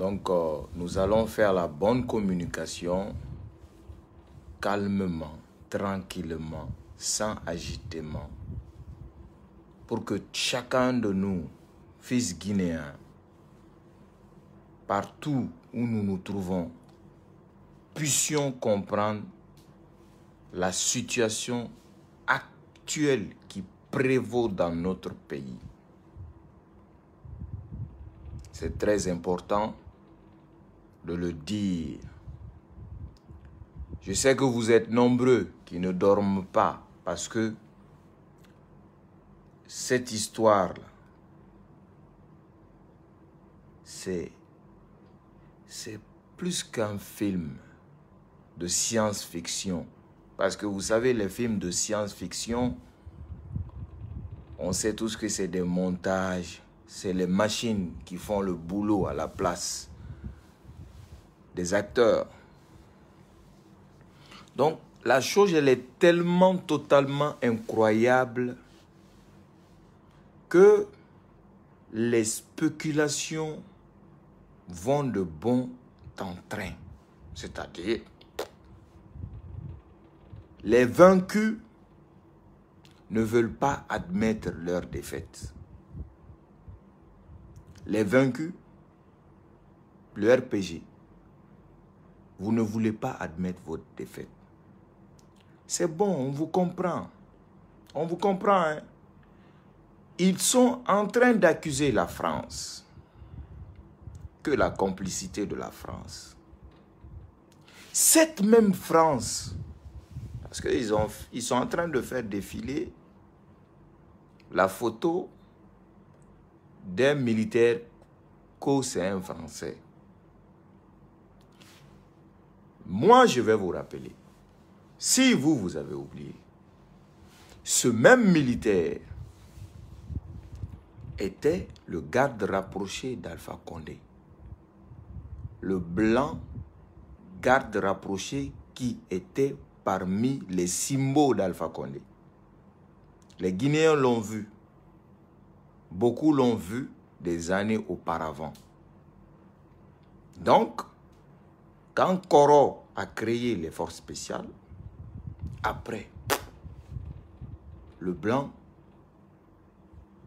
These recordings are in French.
Donc, euh, nous allons faire la bonne communication calmement, tranquillement, sans agitement, pour que chacun de nous, fils guinéens, partout où nous nous trouvons, puissions comprendre la situation actuelle qui prévaut dans notre pays. C'est très important de le dire. Je sais que vous êtes nombreux qui ne dorment pas parce que cette histoire-là, c'est plus qu'un film de science-fiction. Parce que vous savez, les films de science-fiction, on sait tous que c'est des montages, c'est les machines qui font le boulot à la place acteurs. Donc, la chose, elle est tellement totalement incroyable que les spéculations vont de bon en train. C'est-à-dire, les vaincus ne veulent pas admettre leur défaite. Les vaincus, le RPG, vous ne voulez pas admettre votre défaite. C'est bon, on vous comprend. On vous comprend. Hein. Ils sont en train d'accuser la France que la complicité de la France. Cette même France, parce qu'ils ils sont en train de faire défiler la photo d'un militaire qu'au Français. Moi, je vais vous rappeler, si vous, vous avez oublié, ce même militaire était le garde rapproché d'Alpha Condé. Le blanc garde rapproché qui était parmi les symboles d'Alpha Condé. Les Guinéens l'ont vu. Beaucoup l'ont vu des années auparavant. Donc, quand Coro a créé les forces spéciales, après, le blanc,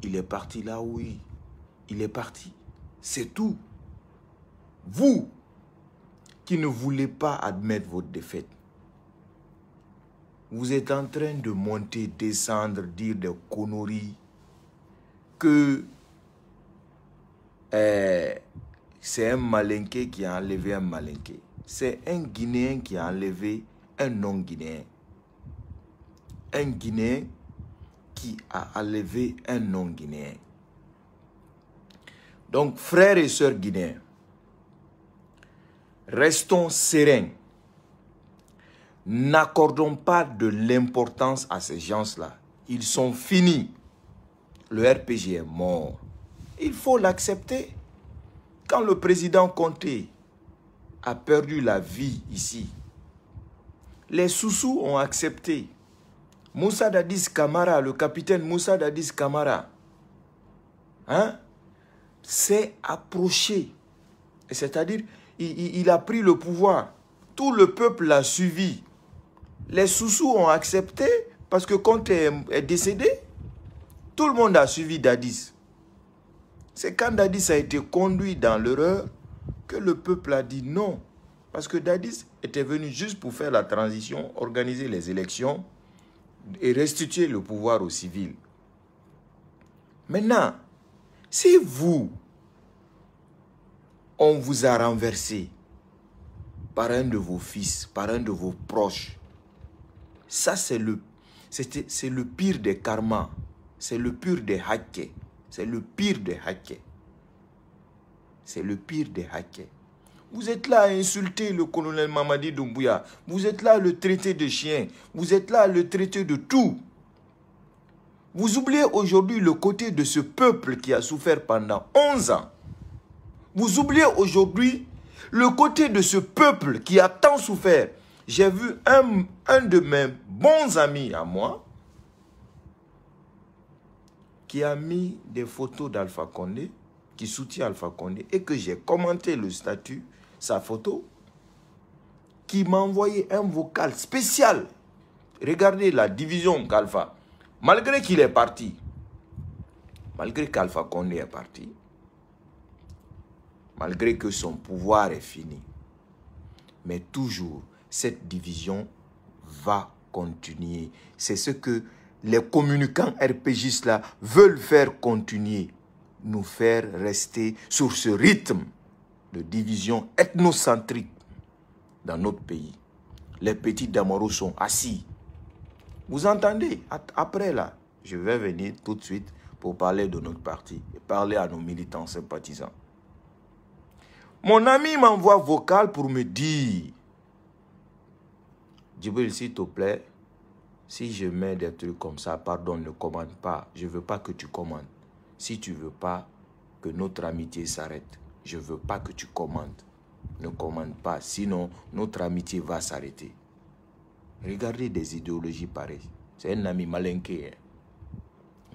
il est parti là où il, est parti. C'est tout. Vous qui ne voulez pas admettre votre défaite, vous êtes en train de monter, descendre, dire des conneries que eh, c'est un malinqué qui a enlevé un malinqué c'est un Guinéen qui a enlevé un non-Guinéen. Un Guinéen qui a enlevé un non-Guinéen. Donc, frères et sœurs guinéens, restons sereins. N'accordons pas de l'importance à ces gens-là. Ils sont finis. Le RPG est mort. Il faut l'accepter. Quand le président comptait a perdu la vie ici. Les Soussous ont accepté. Moussa Dadis Kamara, le capitaine Moussa Dadis Kamara, hein, s'est approché. C'est-à-dire, il, a pris le pouvoir. Tout le peuple l'a suivi. Les Soussous ont accepté parce que quand il est décédé, tout le monde a suivi Dadis. C'est quand Dadis a été conduit dans l'erreur le peuple a dit non. Parce que Dadis était venu juste pour faire la transition, organiser les élections et restituer le pouvoir aux civils. Maintenant, si vous, on vous a renversé par un de vos fils, par un de vos proches, ça c'est le, c'est le pire des karmas, c'est le pire des hackers, c'est le pire des hackets. C'est le pire des hackers. Vous êtes là à insulter le colonel Mamadi Doumbouya. Vous êtes là à le traiter de chien. Vous êtes là à le traiter de tout. Vous oubliez aujourd'hui le côté de ce peuple qui a souffert pendant 11 ans. Vous oubliez aujourd'hui le côté de ce peuple qui a tant souffert. J'ai vu un, un de mes bons amis à moi qui a mis des photos d'Alpha Condé qui soutient Alpha Condé et que j'ai commenté le statut, sa photo, qui m'a envoyé un vocal spécial. Regardez la division qu'Alpha, malgré qu'il est parti, malgré qu'Alpha Condé est parti, malgré que son pouvoir est fini, mais toujours, cette division va continuer. C'est ce que les communicants RPGistes là veulent faire continuer nous faire rester sur ce rythme de division ethnocentrique dans notre pays. Les petits Damoro sont assis. Vous entendez Après là, je vais venir tout de suite pour parler de notre parti et parler à nos militants sympathisants. Mon ami m'envoie vocal pour me dire Djibril, s'il te plaît, si je mets des trucs comme ça, pardon, ne commande pas. Je ne veux pas que tu commandes. Si tu ne veux pas que notre amitié s'arrête, je ne veux pas que tu commandes. Ne commande pas, sinon notre amitié va s'arrêter. Regardez des idéologies pareilles. C'est un ami malinqué. Hein.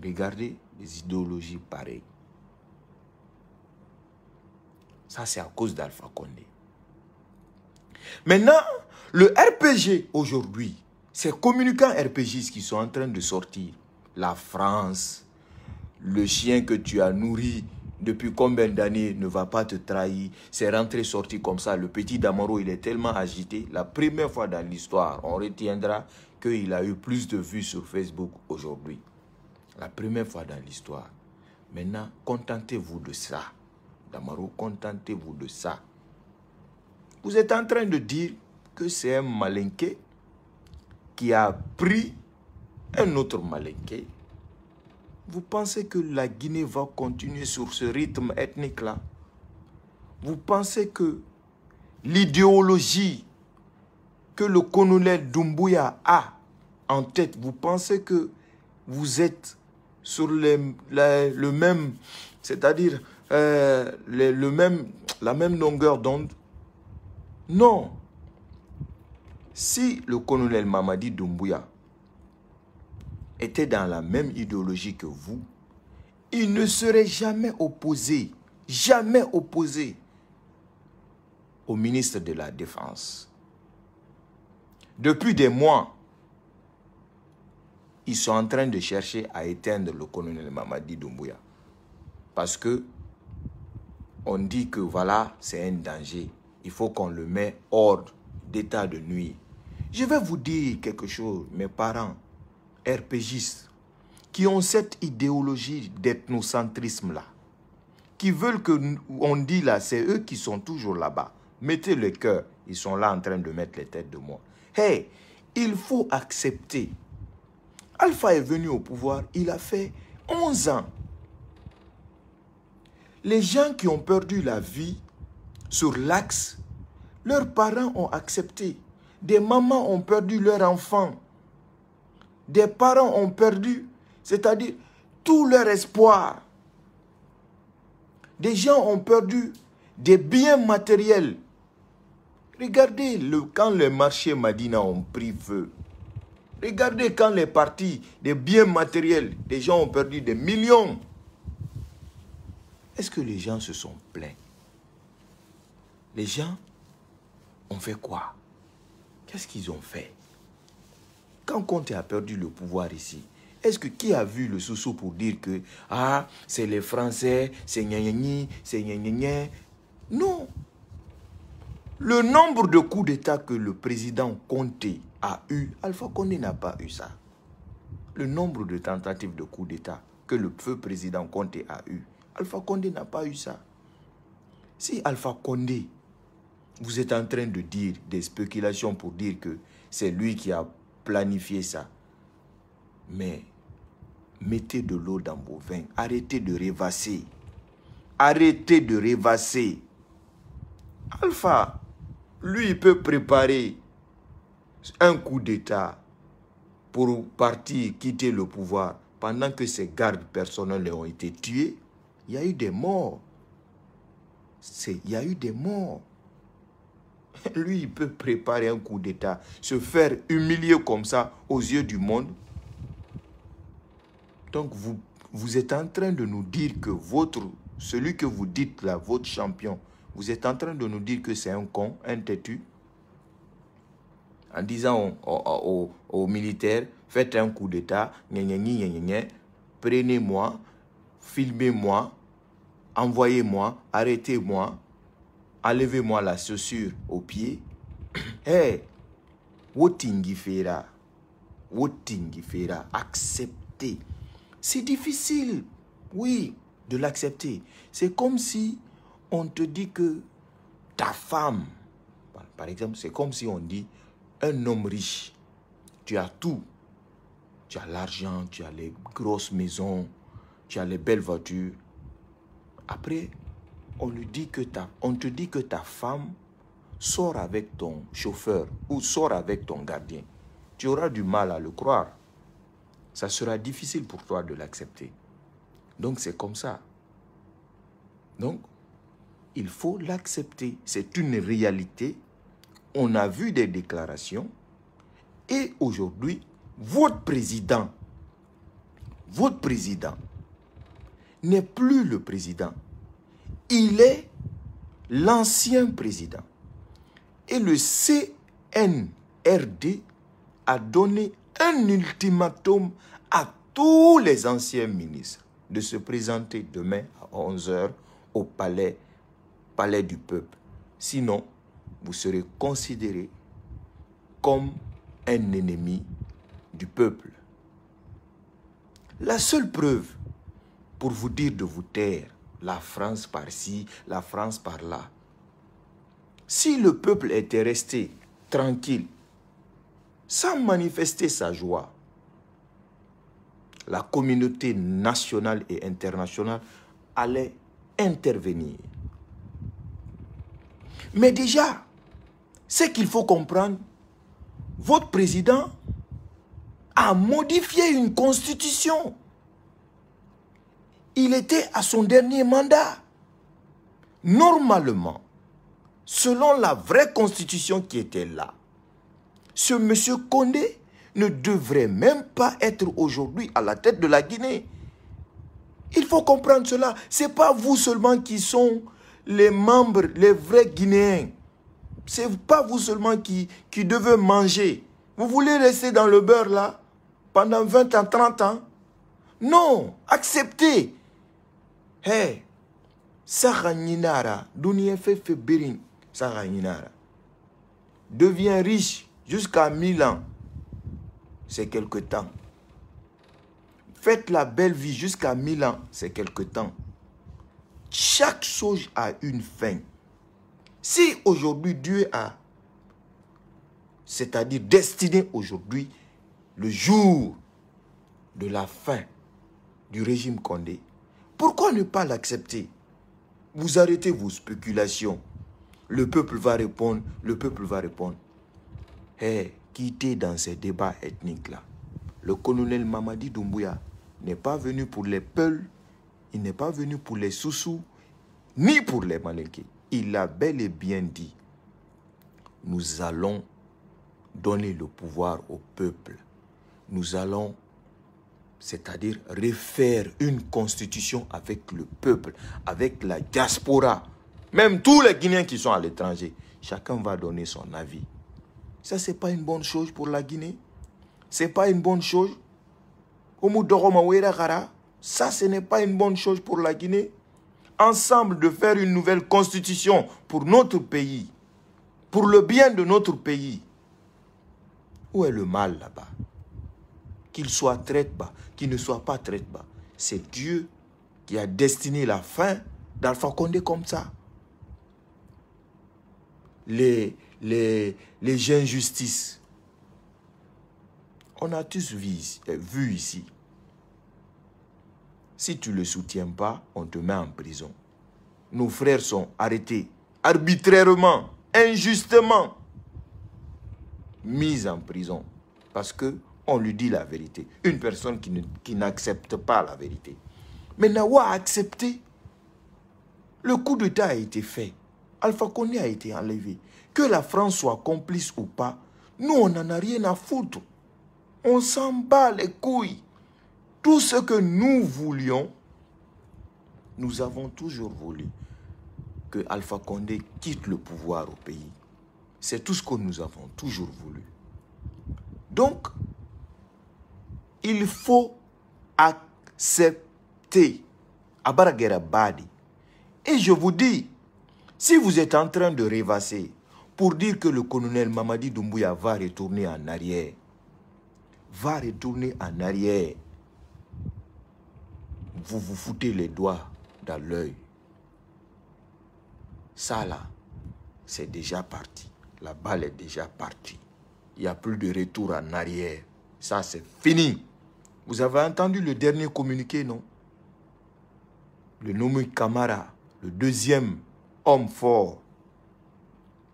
Regardez des idéologies pareilles. Ça, c'est à cause d'Alpha Condé. Maintenant, le RPG aujourd'hui, ces communicants RPG qui sont en train de sortir, la France, le chien que tu as nourri depuis combien d'années ne va pas te trahir. C'est rentré, sorti comme ça. Le petit Damaro, il est tellement agité. La première fois dans l'histoire, on retiendra qu'il a eu plus de vues sur Facebook aujourd'hui. La première fois dans l'histoire. Maintenant, contentez-vous de ça. Damaro, contentez-vous de ça. Vous êtes en train de dire que c'est un malinqué qui a pris un autre malinqué vous pensez que la Guinée va continuer sur ce rythme ethnique-là Vous pensez que l'idéologie que le colonel Doumbouya a en tête, vous pensez que vous êtes sur le même, c'est-à-dire euh, le même, la même longueur d'onde Non. Si le colonel Mamadi Doumbouya était dans la même idéologie que vous, il ne serait jamais opposé, jamais opposé au ministre de la Défense. Depuis des mois, ils sont en train de chercher à éteindre le colonel Mamadi Doumbouya. Parce que on dit que voilà, c'est un danger. Il faut qu'on le met hors d'état de nuit. Je vais vous dire quelque chose, mes parents qui ont cette idéologie d'ethnocentrisme-là, qui veulent que, on dit là, c'est eux qui sont toujours là-bas. Mettez le cœur, ils sont là en train de mettre les têtes de moi. Hey, il faut accepter. Alpha est venu au pouvoir, il a fait 11 ans. Les gens qui ont perdu la vie sur l'axe, leurs parents ont accepté. Des mamans ont perdu leur enfant des parents ont perdu, c'est-à-dire tout leur espoir. Des gens ont perdu des biens matériels. Regardez le, quand les marchés Madina ont pris feu. Regardez quand les parties des biens matériels, des gens ont perdu des millions. Est-ce que les gens se sont plaints Les gens ont fait quoi Qu'est-ce qu'ils ont fait quand Conte a perdu le pouvoir ici, est-ce que qui a vu le sous pour dire que ah, c'est les Français, c'est gnagnagni, c'est gnagnagni Non. Le nombre de coups d'État que le président Conte a eu, Alpha Condé n'a pas eu ça. Le nombre de tentatives de coups d'État que le feu président Conte a eu, Alpha Condé n'a pas eu ça. Si Alpha Condé, vous êtes en train de dire des spéculations pour dire que c'est lui qui a planifier ça. Mais mettez de l'eau dans vos vins. Arrêtez de rêvasser. Arrêtez de rêvasser. Alpha, lui, il peut préparer un coup d'État pour partir, quitter le pouvoir. Pendant que ses gardes personnels ont été tués, il y a eu des morts. Il y a eu des morts. lui, il peut préparer un coup d'État, se faire humilier comme ça aux yeux du monde. Donc, vous, vous êtes en train de nous dire que votre, celui que vous dites là, votre champion, vous êtes en train de nous dire que c'est un con, un têtu, en disant aux militaires, faites un coup d'État, prenez-moi, filmez-moi, envoyez-moi, arrêtez-moi, enlevez-moi la chaussure au pied. Hey, Wotingifera, Wotingifera, accepter. C'est difficile, oui, de l'accepter. C'est comme si on te dit que ta femme, par exemple, c'est comme si on dit un homme riche, tu as tout. Tu as l'argent, tu as les grosses maisons, tu as les belles voitures. Après, on, dit te dit que ta femme sort avec ton chauffeur ou sort avec ton gardien, tu auras du mal à le croire. Ça sera difficile pour toi de l'accepter. Donc c'est comme ça. Donc, il faut l'accepter. C'est une réalité. On a vu des déclarations. Et aujourd'hui, votre président, votre président n'est plus le président il est l'ancien président. Et le CNRD a donné un ultimatum à tous les anciens ministres de se présenter demain à 11h au palais, palais du peuple. Sinon, vous serez considéré comme un ennemi du peuple. La seule preuve pour vous dire de vous taire, la France par-ci, la France par-là. Si le peuple était resté tranquille, sans manifester sa joie, la communauté nationale et internationale allait intervenir. Mais déjà, ce qu'il faut comprendre, votre président a modifié une constitution il était à son dernier mandat. Normalement, selon la vraie constitution qui était là, ce monsieur Condé ne devrait même pas être aujourd'hui à la tête de la Guinée. Il faut comprendre cela. Ce n'est pas vous seulement qui sont les membres, les vrais Guinéens. Ce n'est pas vous seulement qui, qui devez manger. Vous voulez rester dans le beurre là pendant 20 ans, 30 ans Non, acceptez Hey, saga dunia birin saga devient riche jusqu'à 1000 ans c'est quelque temps faites la belle vie jusqu'à 1000 ans c'est quelque temps chaque chose a une fin si aujourd'hui Dieu a c'est-à-dire destiné aujourd'hui le jour de la fin du régime Condé pourquoi ne pas l'accepter Vous arrêtez vos spéculations. Le peuple va répondre, le peuple va répondre. Hé, quittez dans ces débats ethniques-là. Le colonel Mamadi Doumbouya n'est pas venu pour les Peuls, il n'est pas venu pour les Soussous, ni pour les Malinqués. Il a bel et bien dit, nous allons donner le pouvoir au peuple. Nous allons c'est-à-dire refaire une constitution avec le peuple, avec la diaspora, même tous les Guinéens qui sont à l'étranger. Chacun va donner son avis. Ça, ce n'est pas une bonne chose pour la Guinée. Ce n'est pas une bonne chose. Ça, ce n'est pas une bonne chose pour la Guinée. Ensemble, de faire une nouvelle constitution pour notre pays, pour le bien de notre pays. Où est le mal là-bas qu'il soit très bas, qu'il ne soit pas très bas. C'est Dieu qui a destiné la fin d'Alpha Condé comme ça. Les, les, injustices. On a tous vu ici. Euh, si tu ne le soutiens pas, on te met en prison. Nos frères sont arrêtés arbitrairement, injustement, mis en prison parce que on lui dit la vérité. Une personne qui n'accepte pas la vérité. Mais Nawa a accepté. Le coup d'État a été fait. Alpha Condé a été enlevé. Que la France soit complice ou pas, nous, on n'en a rien à foutre. On s'en bat les couilles. Tout ce que nous voulions, nous avons toujours voulu que Alpha Condé quitte le pouvoir au pays. C'est tout ce que nous avons toujours voulu. Donc, il faut accepter. Badi. Et je vous dis, si vous êtes en train de rêvasser pour dire que le colonel Mamadi Doumbouya va retourner en arrière, va retourner en arrière, vous vous foutez les doigts dans l'œil. Ça là, c'est déjà parti. La balle est déjà partie. Il n'y a plus de retour en arrière. Ça, c'est fini. Vous avez entendu le dernier communiqué, non Le nommé Kamara, le deuxième homme fort,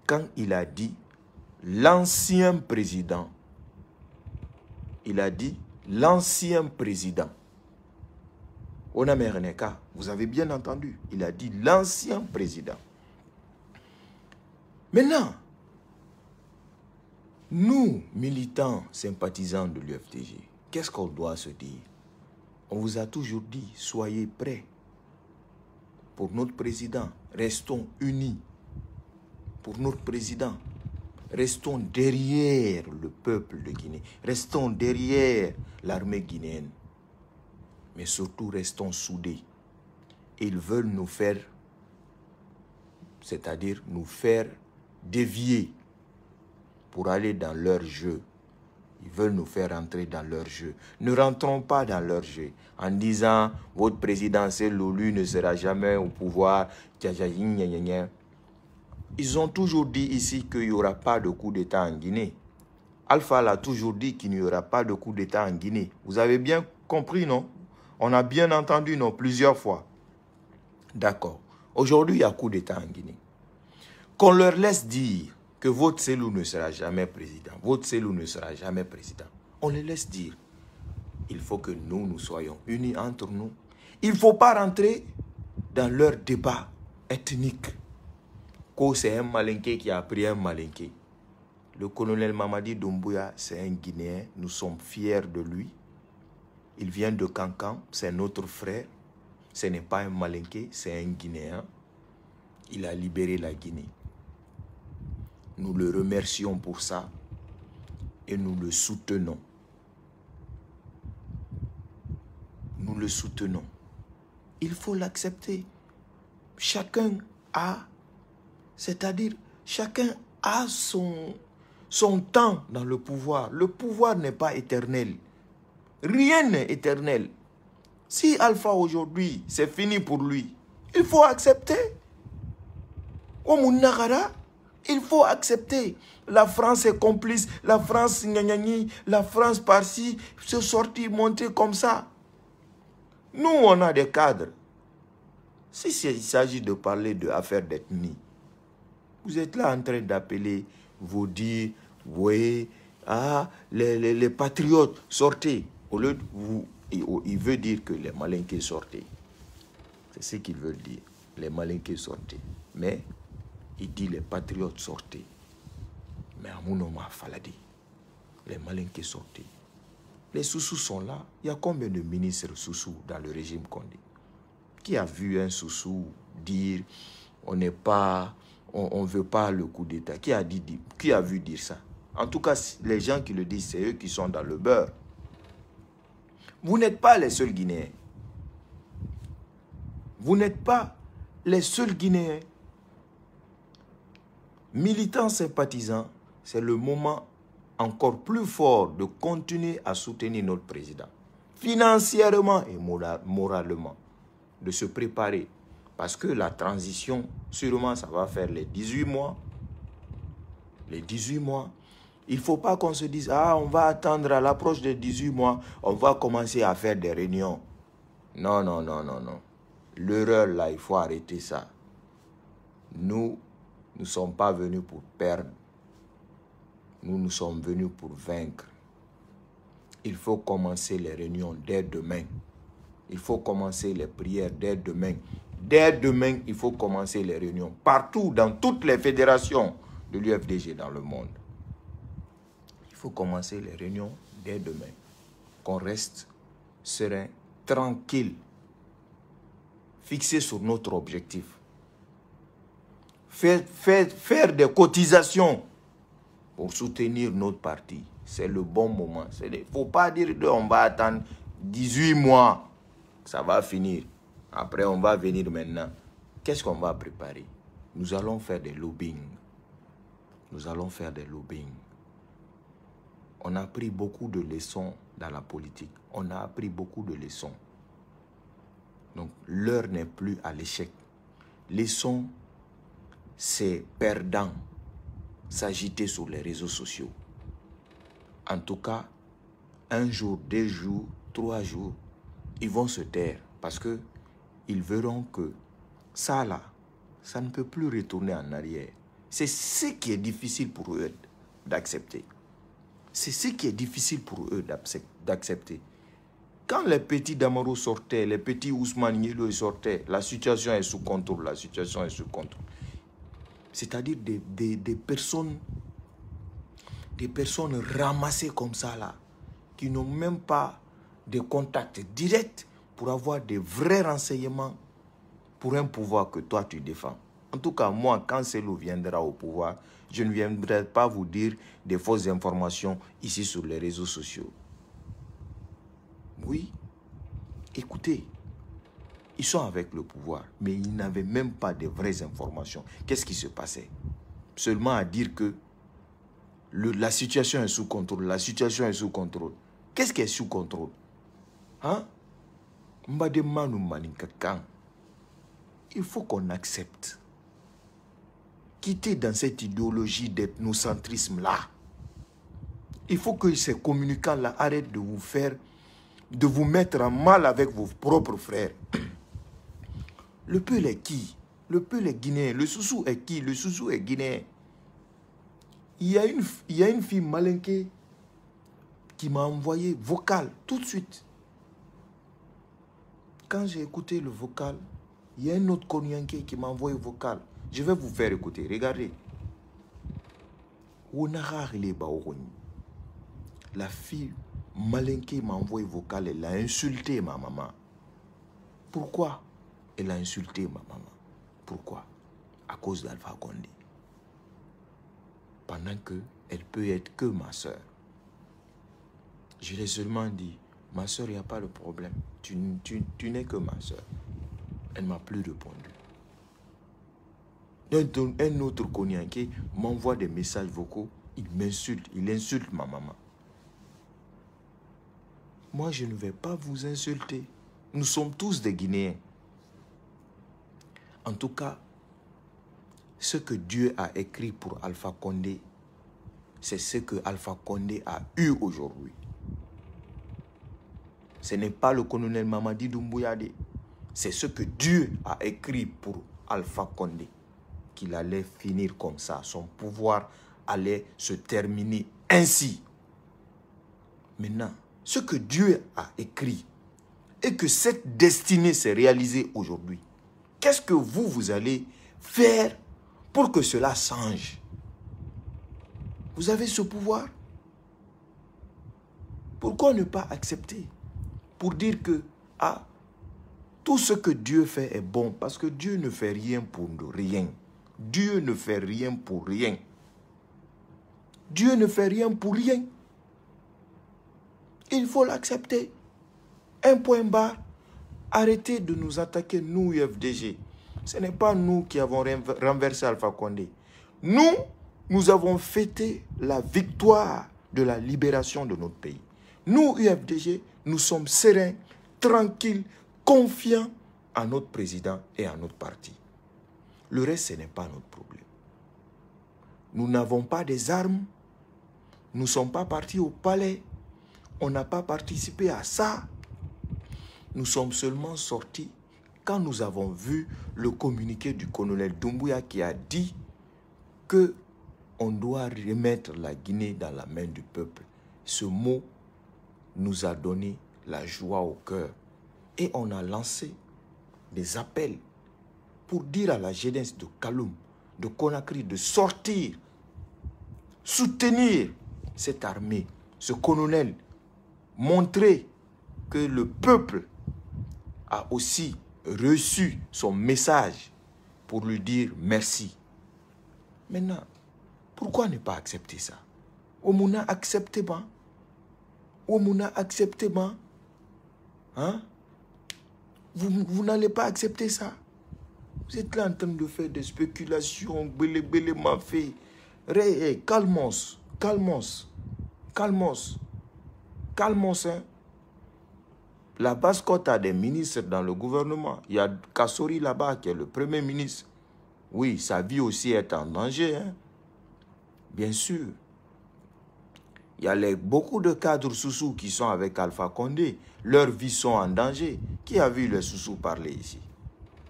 quand il a dit l'ancien président, il a dit l'ancien président. a Reneka, vous avez bien entendu, il a dit l'ancien président. Maintenant, nous, militants, sympathisants de l'UFTG, qu'est-ce qu'on doit se dire On vous a toujours dit, soyez prêts. Pour notre président, restons unis. Pour notre président, restons derrière le peuple de Guinée. Restons derrière l'armée guinéenne. Mais surtout, restons soudés. Ils veulent nous faire, c'est-à-dire nous faire dévier pour aller dans leur jeu. Ils veulent nous faire rentrer dans leur jeu. Ne rentrons pas dans leur jeu en disant votre président, c'est l'OLU, ne sera jamais au pouvoir. Ils ont toujours dit ici qu'il n'y aura pas de coup d'État en Guinée. Alpha l'a toujours dit qu'il n'y aura pas de coup d'État en Guinée. Vous avez bien compris, non On a bien entendu, non Plusieurs fois. D'accord. Aujourd'hui, il y a coup d'État en Guinée. Qu'on leur laisse dire que votre cellule ne sera jamais président. Votre cellule ne sera jamais président. On les laisse dire. Il faut que nous, nous soyons unis entre nous. Il ne faut pas rentrer dans leur débat ethnique. qu'on c'est un malinqué qui a pris un malinqué. Le colonel Mamadi Doumbouya, c'est un Guinéen. Nous sommes fiers de lui. Il vient de Cancan, c'est notre frère. Ce n'est pas un malinqué, c'est un Guinéen. Il a libéré la Guinée. Nous le remercions pour ça et nous le soutenons. Nous le soutenons. Il faut l'accepter. Chacun a, c'est-à-dire chacun a son, son temps dans le pouvoir. Le pouvoir n'est pas éternel. Rien n'est éternel. Si Alpha aujourd'hui, c'est fini pour lui, il faut accepter. Comme il faut accepter. La France est complice, la France gnagnagni, la France par-ci, se sortir, monter comme ça. Nous, on a des cadres. Si il s'agit de parler d'affaires d'ethnie, vous êtes là en train d'appeler, vous dire, vous voyez, ah, les, patriotes, sortez. Au lieu de vous, il oh, veut dire que les malinqués sortez. C'est ce qu'il veut dire. Les malinqués sortez. Mais il dit les patriotes sortaient. Mais à mon nom, Faladi, les malinqués sortaient. Les Soussous sont là. Il y a combien de ministres Soussous dans le régime Condé Qui a vu un Soussou dire on n'est pas, on ne veut pas le coup d'État qui, a qui a vu dire ça En tout cas, les gens qui le disent, c'est eux qui sont dans le beurre. Vous n'êtes pas les seuls Guinéens. Vous n'êtes pas les seuls Guinéens militants sympathisants, c'est le moment encore plus fort de continuer à soutenir notre président, financièrement et moralement, de se préparer. Parce que la transition, sûrement, ça va faire les 18 mois. Les 18 mois. Il ne faut pas qu'on se dise, ah, on va attendre à l'approche des 18 mois, on va commencer à faire des réunions. Non, non, non, non, non. L'erreur, là, il faut arrêter ça. Nous, nous ne sommes pas venus pour perdre. Nous nous sommes venus pour vaincre. Il faut commencer les réunions dès demain. Il faut commencer les prières dès demain. Dès demain, il faut commencer les réunions partout, dans toutes les fédérations de l'UFDG dans le monde. Il faut commencer les réunions dès demain. Qu'on reste serein, tranquille, fixé sur notre objectif faire, faire, des cotisations pour soutenir notre parti. C'est le bon moment. Il ne faut pas dire on va attendre 18 mois, ça va finir. Après, on va venir maintenant. Qu'est-ce qu'on va préparer Nous allons faire des lobbying. Nous allons faire des lobbying. On a appris beaucoup de leçons dans la politique. On a appris beaucoup de leçons. Donc, l'heure n'est plus à l'échec. Leçons ces perdants s'agiter sur les réseaux sociaux. En tout cas, un jour, deux jours, trois jours, ils vont se taire parce que ils verront que ça là, ça ne peut plus retourner en arrière. C'est ce qui est difficile pour eux d'accepter. C'est ce qui est difficile pour eux d'accepter. Quand les petits Damaro sortaient, les petits Ousmane Yelo sortaient, la situation est sous contrôle, la situation est sous contrôle c'est-à-dire des, personnes des personnes ramassées comme ça là, qui n'ont même pas de contact direct pour avoir des vrais renseignements pour un pouvoir que toi tu défends. En tout cas, moi, quand Selou viendra au pouvoir, je ne viendrai pas vous dire des fausses informations ici sur les réseaux sociaux. Oui, écoutez, ils sont avec le pouvoir, mais ils n'avaient même pas de vraies informations. Qu'est-ce qui se passait Seulement à dire que la situation est sous contrôle, la situation est sous contrôle. Qu'est-ce qui est sous contrôle Hein Il faut qu'on accepte. Quitter dans cette idéologie d'ethnocentrisme-là. Il faut que ces communicants-là arrêtent de vous faire, de vous mettre en mal avec vos propres frères. Le peuple est qui Le peuple est guinéen. Le sousou est qui Le sousou est guinéen. Il y a une, il y a une fille malinquée qui m'a envoyé vocal tout de suite. Quand j'ai écouté le vocal, il y a un autre Konyanké qui m'a envoyé vocal. Je vais vous faire écouter. Regardez. La fille malinquée m'a envoyé vocal. Elle a insulté ma maman. Pourquoi elle a insulté ma maman. Pourquoi À cause d'Alpha Condé. Pendant que elle peut être que ma soeur. Je lui ai seulement dit, ma soeur, il n'y a pas de problème. Tu, n'es que ma soeur. Elle m'a plus répondu. Un, autre qui m'envoie des messages vocaux. Il m'insulte, il insulte ma maman. Moi, je ne vais pas vous insulter. Nous sommes tous des Guinéens. En tout cas, ce que Dieu a écrit pour Alpha Condé, c'est ce que Alpha Condé a eu aujourd'hui. Ce n'est pas le colonel Mamadi Doumbouyade. C'est ce que Dieu a écrit pour Alpha Condé. Qu'il allait finir comme ça. Son pouvoir allait se terminer ainsi. Maintenant, ce que Dieu a écrit et que cette destinée s'est réalisée aujourd'hui, Qu'est-ce que vous, vous allez faire pour que cela change Vous avez ce pouvoir Pourquoi ne pas accepter Pour dire que ah, tout ce que Dieu fait est bon parce que Dieu ne fait rien pour rien. Dieu ne fait rien pour rien. Dieu ne fait rien pour rien. Il faut l'accepter. Un point bas. Arrêtez de nous attaquer, nous, UFDG. Ce n'est pas nous qui avons renversé Alpha Condé. Nous, nous avons fêté la victoire de la libération de notre pays. Nous, UFDG, nous sommes sereins, tranquilles, confiants à notre président et à notre parti. Le reste, ce n'est pas notre problème. Nous n'avons pas des armes. Nous ne sommes pas partis au palais. On n'a pas participé à ça. Nous sommes seulement sortis quand nous avons vu le communiqué du colonel Doumbouya qui a dit que on doit remettre la Guinée dans la main du peuple. Ce mot nous a donné la joie au cœur. Et on a lancé des appels pour dire à la jeunesse de Kaloum, de Conakry, de sortir, soutenir cette armée, ce colonel, montrer que le peuple a aussi reçu son message pour lui dire merci. Maintenant, pourquoi ne pas accepter ça Omuna acceptez ben. Omuna acceptez ben. Hein Vous, vous n'allez pas accepter ça. Vous êtes là en train de faire des spéculations, belé, belé, ma fille. Ré, calmos, calmos, calmos, calmos, hein. La basse quand a des ministres dans le gouvernement, il y a Kassori là-bas qui est le premier ministre. Oui, sa vie aussi est en danger. Hein. Bien sûr. Il y a les, beaucoup de cadres Soussou qui sont avec Alpha Condé. Leurs vies sont en danger. Qui a vu les Soussou parler ici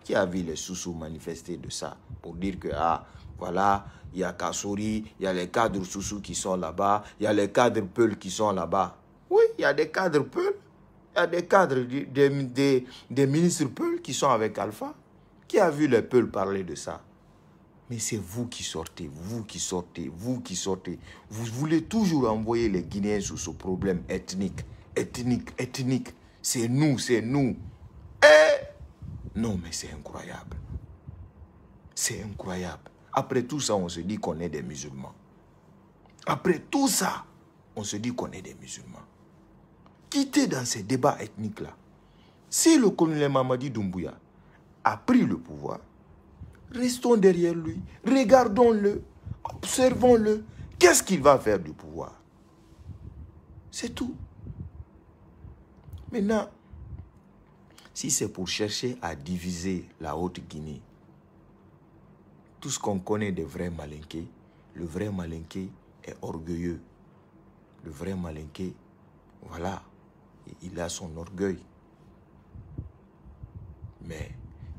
Qui a vu les Soussou manifester de ça Pour dire que, ah, voilà, il y a Kassouri, il y a les cadres Soussou qui sont là-bas, il y a les cadres Peul qui sont là-bas. Oui, il y a des cadres Peul il y a des cadres, des, des, ministres Peul qui sont avec Alpha. Qui a vu les Peul parler de ça Mais c'est vous qui sortez, vous qui sortez, vous qui sortez. Vous voulez toujours envoyer les Guinéens sur ce problème ethnique. Ethnique, ethnique. C'est nous, c'est nous. Et... Eh? Non, mais c'est incroyable. C'est incroyable. Après tout ça, on se dit qu'on est des musulmans. Après tout ça, on se dit qu'on est des musulmans quitter dans ces débats ethniques-là. Si le colonel Mamadi Doumbouya a pris le pouvoir, restons derrière lui, regardons-le, observons-le. Qu'est-ce qu'il va faire du pouvoir C'est tout. Maintenant, si c'est pour chercher à diviser la Haute-Guinée, tout ce qu'on connaît des vrais malinqués, le vrai malinqué est orgueilleux. Le vrai malinqué, voilà, il a son orgueil. Mais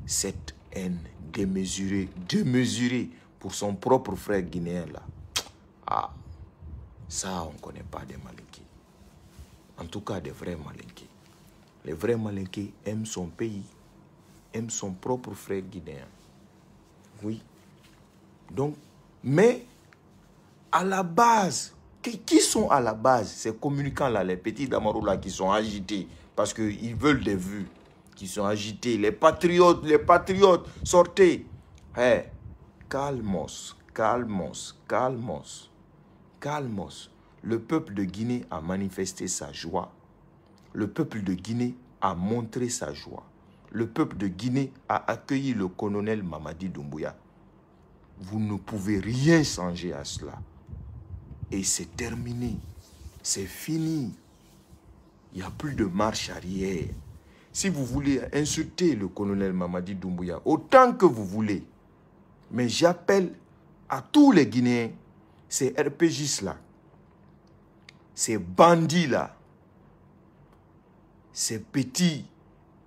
cette haine démesurée, démesurée pour son propre frère guinéen là, ah, ça on ne connaît pas des Malinqués. En tout cas des vrais Malinqués. Les vrais Malinqués aiment son pays, aiment son propre frère guinéen. Oui. Donc, mais à la base, qui sont à la base, ces communicants-là, les petits Damaroula qui sont agités parce qu'ils veulent des vues, qui sont agités. Les patriotes, les patriotes, sortez. Eh, calmos, calmos, calmos, calmos. Le peuple de Guinée a manifesté sa joie. Le peuple de Guinée a montré sa joie. Le peuple de Guinée a accueilli le colonel Mamadi Doumbouya. Vous ne pouvez rien changer à cela et c'est terminé. C'est fini. Il n'y a plus de marche arrière. Si vous voulez insulter le colonel Mamadi Doumbouya, autant que vous voulez, mais j'appelle à tous les Guinéens, ces RPGs-là, ces bandits-là, ces petits,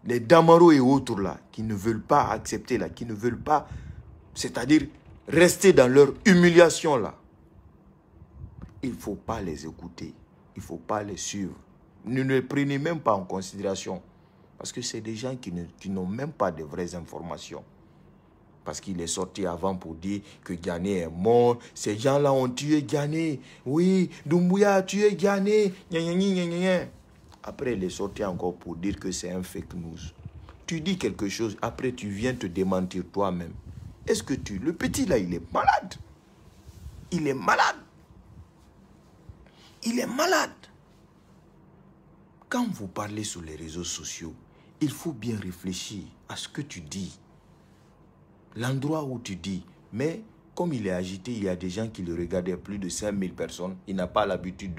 les Damaro et autres-là, qui ne veulent pas accepter, là, qui ne veulent pas, c'est-à-dire rester dans leur humiliation-là, il ne faut pas les écouter, il ne faut pas les suivre. Ne les prenez même pas en considération. Parce que c'est des gens qui n'ont même pas de vraies informations. Parce qu'il est sorti avant pour dire que Ghané est mort. Ces gens-là ont tué Ghané. Oui, Doumbouya a tué Ghané. Après, il est sorti encore pour dire que c'est un fake news. Tu dis quelque chose, après tu viens te démentir toi-même. Est-ce que tu... Le petit là, il est malade. Il est malade. Il est malade. Quand vous parlez sur les réseaux sociaux, il faut bien réfléchir à ce que tu dis. L'endroit où tu dis, mais comme il est agité, il y a des gens qui le regardaient, plus de 5000 personnes. Il n'a pas l'habitude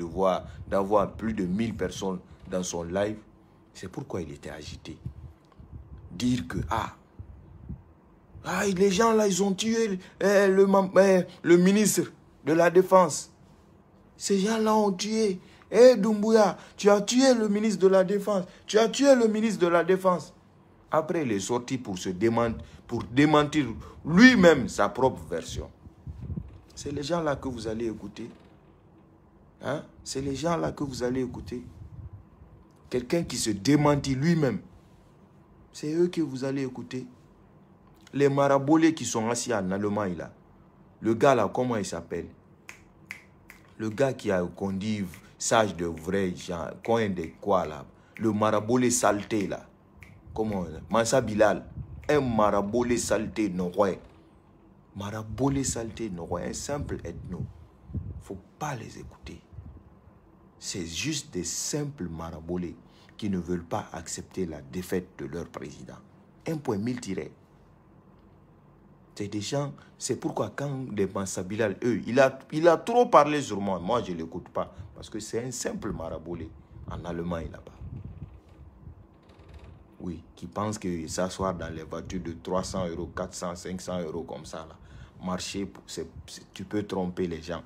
d'avoir plus de 1000 personnes dans son live. C'est pourquoi il était agité. Dire que, ah, ah les gens là, ils ont tué eh, eh, le ministre de la Défense. Ces gens-là ont tué. Eh, Doumbouya, tu as tué le ministre de la Défense. Tu as tué le ministre de la Défense. Après, il est sorti pour, se démentir, pour démentir lui-même sa propre version. C'est les gens-là que vous allez écouter. Hein? C'est les gens-là que vous allez écouter. Quelqu'un qui se démentit lui-même. C'est eux que vous allez écouter. Les marabolés qui sont assis en Allemagne, là. Le gars, là, comment il s'appelle le gars qui a conduit sage de vrai gens, coin de quoi là, le marabolé saleté là, comment, Mansa Bilal, un marabolé saleté norway, marabolé saleté norway, un simple ethno, faut pas les écouter. C'est juste des simples marabolés qui ne veulent pas accepter la défaite de leur président. Un point mille tirés. C'est des gens, c'est pourquoi quand des eux, il a, il a trop parlé sur moi. Moi, je ne l'écoute pas parce que c'est un simple marabolé en Allemagne là-bas. Oui, qui pense que s'asseoir dans les voitures de 300 euros, 400, 500 euros comme ça, là, marcher, tu peux tromper les gens.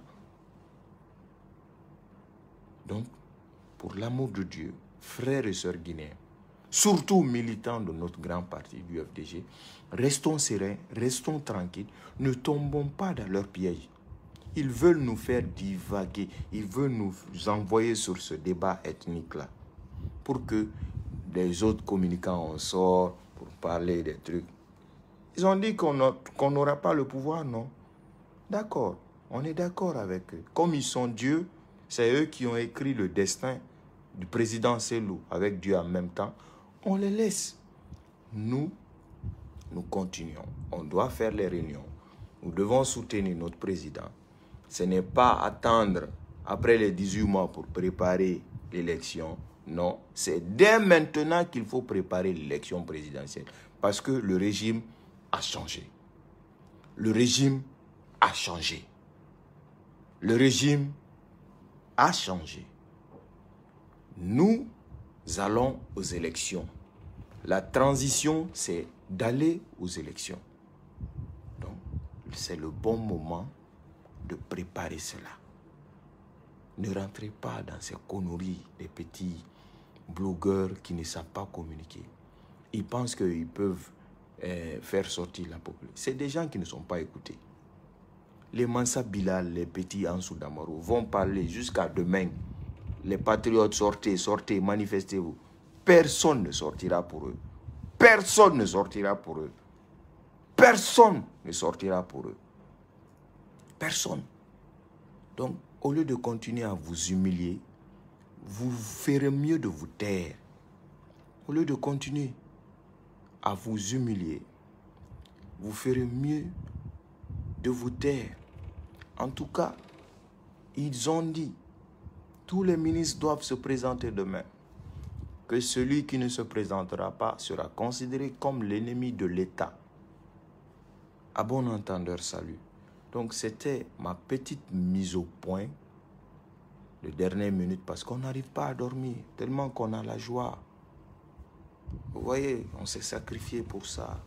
Donc, pour l'amour de Dieu, frères et sœurs guinéens, surtout militants de notre grand parti du FDG, Restons sereins, restons tranquilles, ne tombons pas dans leur piège. Ils veulent nous faire divaguer, ils veulent nous envoyer sur ce débat ethnique-là pour que des autres communicants en sortent pour parler des trucs. Ils ont dit qu'on n'aura pas le pouvoir, non D'accord, on est d'accord avec eux. Comme ils sont Dieu, c'est eux qui ont écrit le destin du président Selou avec Dieu en même temps. On les laisse. Nous, nous continuons. On doit faire les réunions. Nous devons soutenir notre président. Ce n'est pas attendre après les 18 mois pour préparer l'élection. Non, c'est dès maintenant qu'il faut préparer l'élection présidentielle. Parce que le régime a changé. Le régime a changé. Le régime a changé. Nous allons aux élections. La transition, c'est d'aller aux élections. Donc, c'est le bon moment de préparer cela. Ne rentrez pas dans ces conneries des petits blogueurs qui ne savent pas communiquer. Ils pensent qu'ils peuvent euh, faire sortir la population. C'est des gens qui ne sont pas écoutés. Les Mansa Bilal, les petits Ansou vont parler jusqu'à demain. Les patriotes, sortez, sortez, manifestez-vous. Personne ne sortira pour eux. Personne ne sortira pour eux. Personne ne sortira pour eux. Personne. Donc, au lieu de continuer à vous humilier, vous ferez mieux de vous taire. Au lieu de continuer à vous humilier, vous ferez mieux de vous taire. En tout cas, ils ont dit, tous les ministres doivent se présenter demain que celui qui ne se présentera pas sera considéré comme l'ennemi de l'État. À bon entendeur, salut. Donc c'était ma petite mise au point de dernière minute parce qu'on n'arrive pas à dormir tellement qu'on a la joie. Vous voyez, on s'est sacrifié pour ça.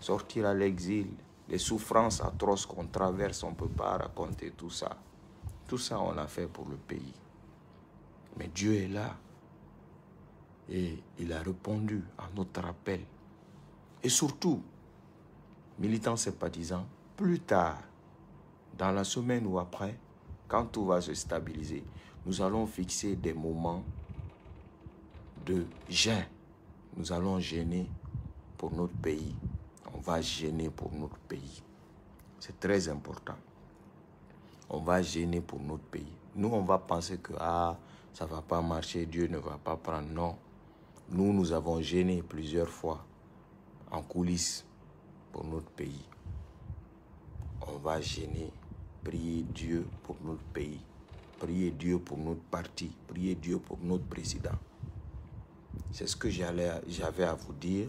Sortir à l'exil, les souffrances atroces qu'on traverse, on ne peut pas raconter tout ça. Tout ça, on l'a fait pour le pays. Mais Dieu est là. Et il a répondu à notre appel. Et surtout, militants sympathisants, plus tard, dans la semaine ou après, quand tout va se stabiliser, nous allons fixer des moments de gêne. Nous allons gêner pour notre pays. On va gêner pour notre pays. C'est très important. On va gêner pour notre pays. Nous, on va penser que ah, ça ne va pas marcher, Dieu ne va pas prendre. Non, nous, nous avons gêné plusieurs fois en coulisses pour notre pays. On va gêner, prier Dieu pour notre pays, prier Dieu pour notre parti, prier Dieu pour notre président. C'est ce que j'avais à vous dire.